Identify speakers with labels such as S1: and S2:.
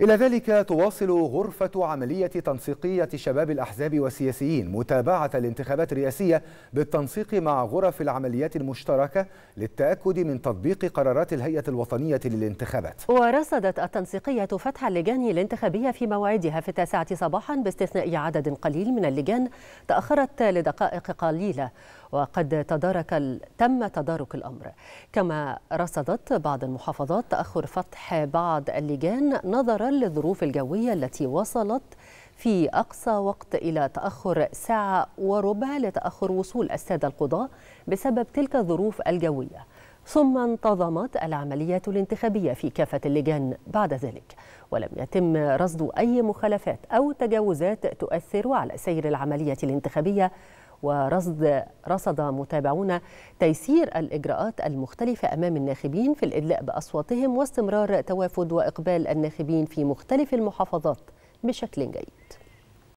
S1: إلى ذلك تواصل غرفة عملية تنسيقية شباب الأحزاب والسياسيين متابعة الانتخابات الرئاسية بالتنسيق مع غرف العمليات المشتركة للتأكد من تطبيق قرارات الهيئة الوطنية للانتخابات
S2: ورصدت التنسيقية فتح اللجان الانتخابية في موعدها في التاسعة صباحا باستثناء عدد قليل من اللجان تأخرت لدقائق قليلة وقد تدارك تم تدارك الأمر كما رصدت بعض المحافظات تأخر فتح بعض اللجان نظرا للظروف الجوية التي وصلت في أقصى وقت إلى تأخر ساعة وربع لتأخر وصول السادة القضاة بسبب تلك الظروف الجوية ثم انتظمت العمليات الانتخابية في كافة اللجان بعد ذلك ولم يتم رصد أي مخالفات أو تجاوزات تؤثر على سير العملية الانتخابية ورصد رصد متابعون تيسير الإجراءات المختلفة أمام الناخبين في الإدلاء بأصواتهم واستمرار توافد وإقبال الناخبين في مختلف المحافظات بشكل جيد